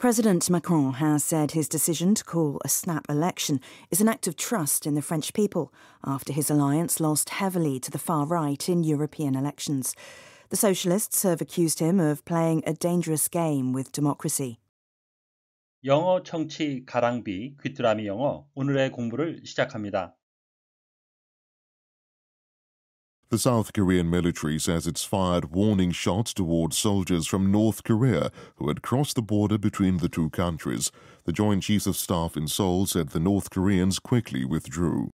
President Macron has said his decision to call a snap election is an act of trust in the French people after his alliance lost heavily to the far right in European elections. The socialists have accused him of playing a dangerous game with democracy. 영어 청취 가랑비 귀뚜라미 영어 오늘의 공부를 시작합니다. The South Korean military says it's fired warning shots towards soldiers from North Korea who had crossed the border between the two countries. The Joint Chiefs of Staff in Seoul said the North Koreans quickly withdrew.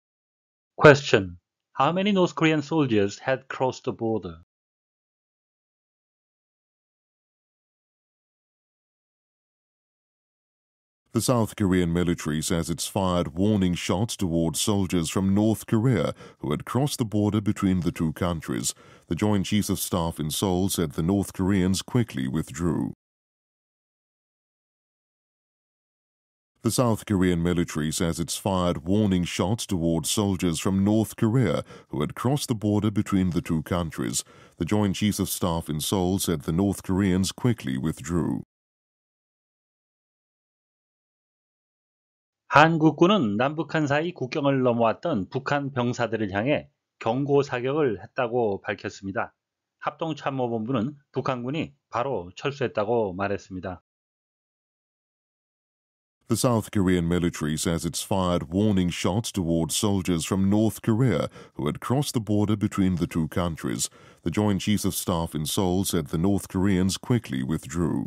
Question How many North Korean soldiers had crossed the border? The South Korean military says it's fired warning shots towards soldiers from North Korea who had crossed the border between the two countries. The Joint Chiefs of Staff in Seoul said the North Koreans quickly withdrew. The South Korean military says it's fired warning shots towards soldiers from North Korea who had crossed the border between the two countries. The Joint Chiefs of Staff in Seoul said the North Koreans quickly withdrew. 한국군은 남북한 사이 국경을 넘어왔던 북한 병사들을 향해 경고 사격을 했다고 밝혔습니다. 합동참모본부는 북한군이 바로 철수했다고 말했습니다. The South Korean military says it's fired warning shots towards soldiers from North Korea who had crossed the border between the two countries. The Joint Chiefs of Staff in Seoul said the North Koreans quickly withdrew.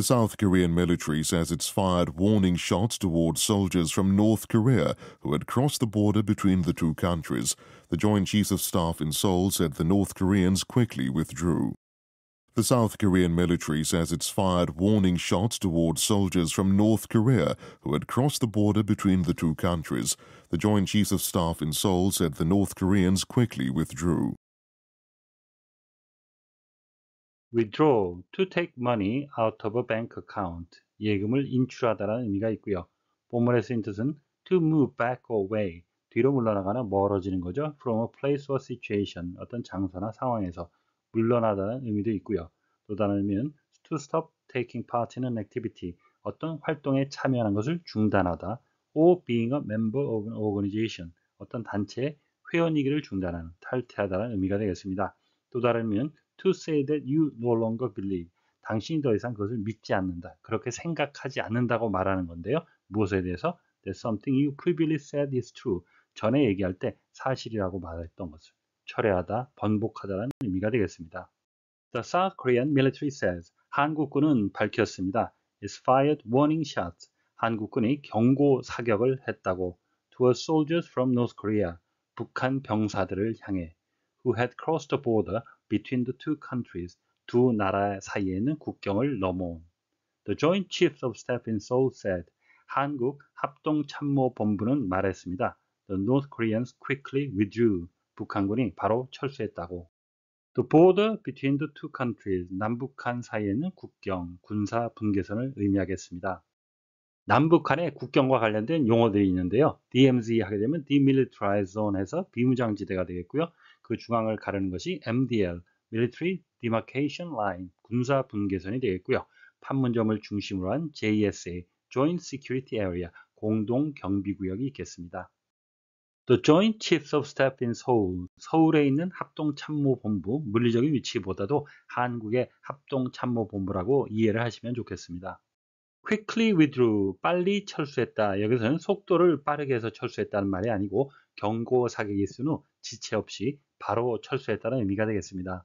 The South Korean military says it's fired warning shots towards soldiers from North Korea who had crossed the border between the two countries. The Joint Chiefs of Staff in Seoul said the North Koreans quickly withdrew. The South Korean military says it's fired warning shots towards soldiers from North Korea who had crossed the border between the two countries. The Joint Chiefs of Staff in Seoul said the North Koreans quickly withdrew. withdraw, to take money out of a bank account. 예금을 인출하다라는 의미가 있고요. 본문에 쓰인 뜻은 to move back away. 뒤로 물러나거나 멀어지는 거죠. from a place or situation. 어떤 장소나 상황에서 물러나다는 의미도 있고요. 또 다른 의미는 to stop taking part in an activity. 어떤 활동에 참여하는 것을 중단하다. or being a member of an organization. 어떤 단체의 회원이기를 중단하는, 탈퇴하다는 의미가 되겠습니다. 또 다른 의미는 to say that you no longer believe. 당신이 더 이상 그것을 믿지 않는다. 그렇게 생각하지 않는다고 말하는 건데요. 무엇에 대해서? That something you previously said is true. 전에 얘기할 때 사실이라고 말했던 것을 철회하다, 번복하다라는 의미가 되겠습니다. The South Korean military says 한국군은 밝혔습니다. It's fired warning shots. 한국군이 경고 사격을 했다고 to a soldiers from North Korea 북한 병사들을 향해 who had crossed the border between the two countries, 두 나라 사이에는 국경을 넘어온. The Joint Chiefs of Staff in Seoul said, 한국 합동참모본부는 말했습니다. The North Koreans quickly withdrew. 북한군이 바로 철수했다고. The border between the two countries, 남북한 사이에는 국경, 군사 분계선을 의미하겠습니다. 남북한의 국경과 관련된 용어들이 있는데요. DMZ 하게 되면 Demilitarized Zone에서 비무장지대가 되겠고요. 그 중앙을 가르는 것이 MDL, Military Demarcation Line, 군사 분계선이 되겠고요. 판문점을 중심으로 한 JSA, Joint Security Area, 공동 경비구역이 있겠습니다. 또 Joint Chiefs of Staff in Seoul, 서울에 있는 합동참모본부, 물리적인 위치보다도 한국의 합동참모본부라고 이해를 하시면 좋겠습니다. quickly withdrew, 빨리 철수했다. 여기서는 속도를 빠르게 해서 철수했다는 말이 아니고 경고 사격이 있은 후 지체 없이 바로 철수했다는 의미가 되겠습니다.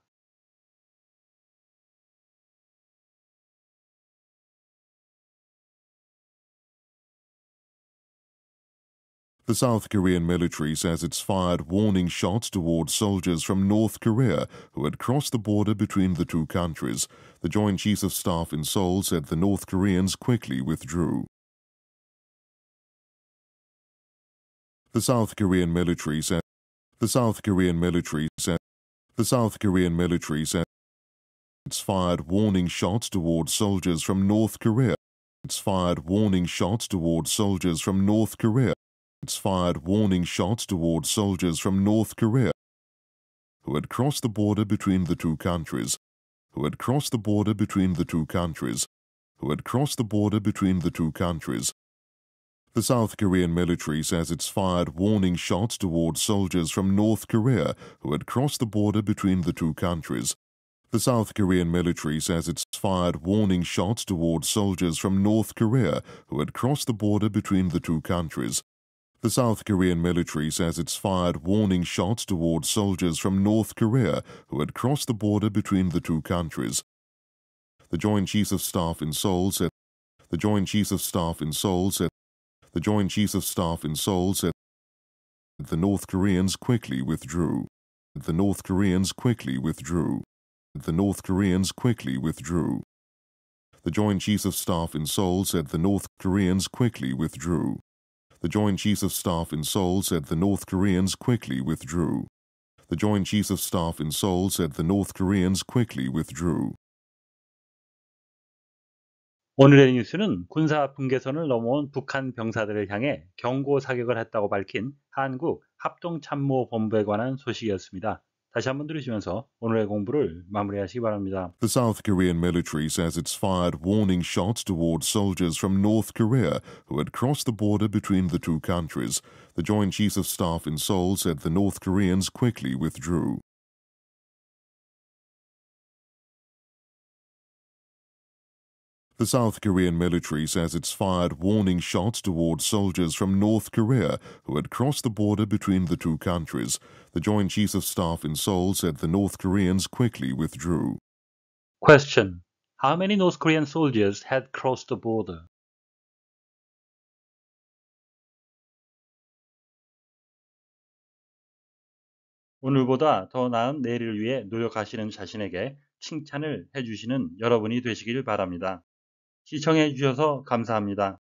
The South Korean military says it's fired warning shots toward soldiers from North Korea who had crossed the border between the two countries. The Joint Chiefs of Staff in Seoul said the North Koreans quickly withdrew. The South Korean military said the South Korean military said the South Korean military said it's fired warning shots towards soldiers from North Korea. It's fired warning shots towards soldiers from North Korea. It's fired warning shots towards soldiers from North Korea who had crossed the border between the two countries, who had crossed the border between the two countries, who had crossed the border between the two countries. The South Korean military says it's fired warning shots towards soldiers from North Korea who had crossed the border between the two countries. The South Korean military says it's fired warning shots towards soldiers from North Korea who had crossed the border between the two countries. The South Korean military says it's fired warning shots towards soldiers from North Korea who had crossed the border between the two countries. The Joint Chiefs of Staff in Seoul said the Joint Chiefs of Staff in Seoul said the Joint Chiefs of Staff in Seoul said the North Koreans quickly withdrew. The North Koreans quickly withdrew. The North Koreans quickly withdrew. The Joint Chiefs of Staff in Seoul said the North Koreans quickly withdrew. The Joint Chiefs of Staff in Seoul said the North Koreans quickly withdrew. The Joint Chiefs of Staff in Seoul said the North Koreans quickly withdrew. 오늘의 뉴스는 군사 분계선을 넘어온 북한 병사들을 향해 경고 사격을 했다고 밝힌 한국 합동참모본부에 관한 소식이었습니다. 다시 한번 들으시면서 오늘의 공부를 마무리하시기 바랍니다. The South Korean military says it's fired warning shots toward soldiers from North Korea who had crossed the border between the two countries. The Joint Chiefs of Staff in Seoul said the North Koreans quickly withdrew. The South Korean military says it's fired warning shots towards soldiers from North Korea who had crossed the border between the two countries. The Joint Chiefs of Staff in Seoul said the North Koreans quickly withdrew. Question How many North Korean soldiers had crossed the border? 오늘보다 더 나은 내일을 위해 노력하시는 자신에게 칭찬을 해주시는 여러분이 바랍니다. 시청해 주셔서 감사합니다.